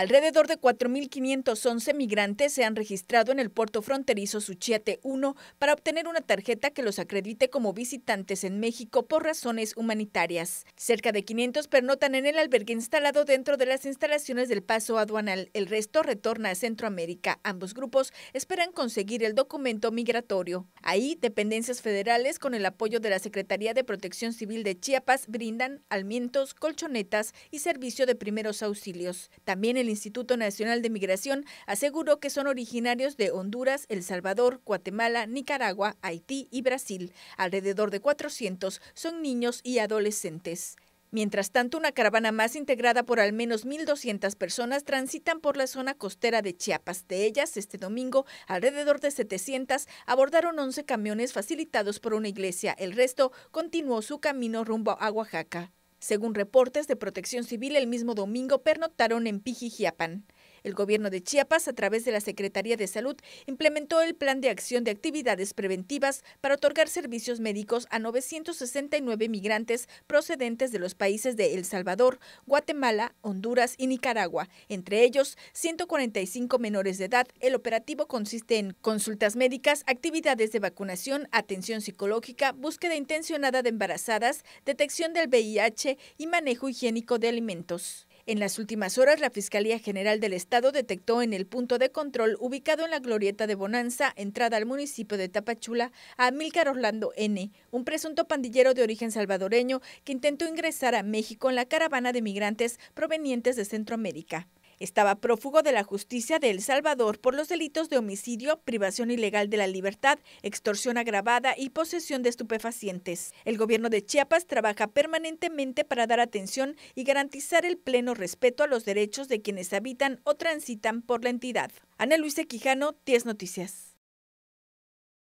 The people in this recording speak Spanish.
Alrededor de 4.511 migrantes se han registrado en el puerto fronterizo Suchiate 1 para obtener una tarjeta que los acredite como visitantes en México por razones humanitarias. Cerca de 500 pernotan en el albergue instalado dentro de las instalaciones del paso aduanal. El resto retorna a Centroamérica. Ambos grupos esperan conseguir el documento migratorio. Ahí, dependencias federales con el apoyo de la Secretaría de Protección Civil de Chiapas brindan alimentos, colchonetas y servicio de primeros auxilios. También el Instituto Nacional de Migración aseguró que son originarios de Honduras, El Salvador, Guatemala, Nicaragua, Haití y Brasil. Alrededor de 400 son niños y adolescentes. Mientras tanto, una caravana más integrada por al menos 1.200 personas transitan por la zona costera de Chiapas. De ellas, este domingo, alrededor de 700 abordaron 11 camiones facilitados por una iglesia. El resto continuó su camino rumbo a Oaxaca. Según reportes de Protección Civil, el mismo domingo pernoctaron en Pijijiapan. El gobierno de Chiapas, a través de la Secretaría de Salud, implementó el Plan de Acción de Actividades Preventivas para otorgar servicios médicos a 969 migrantes procedentes de los países de El Salvador, Guatemala, Honduras y Nicaragua. Entre ellos, 145 menores de edad. El operativo consiste en consultas médicas, actividades de vacunación, atención psicológica, búsqueda intencionada de embarazadas, detección del VIH y manejo higiénico de alimentos. En las últimas horas, la Fiscalía General del Estado detectó en el punto de control ubicado en la glorieta de Bonanza, entrada al municipio de Tapachula, a Amílcar Orlando N., un presunto pandillero de origen salvadoreño que intentó ingresar a México en la caravana de migrantes provenientes de Centroamérica. Estaba prófugo de la justicia de El Salvador por los delitos de homicidio, privación ilegal de la libertad, extorsión agravada y posesión de estupefacientes. El gobierno de Chiapas trabaja permanentemente para dar atención y garantizar el pleno respeto a los derechos de quienes habitan o transitan por la entidad. Ana Luisa Quijano, 10 Noticias.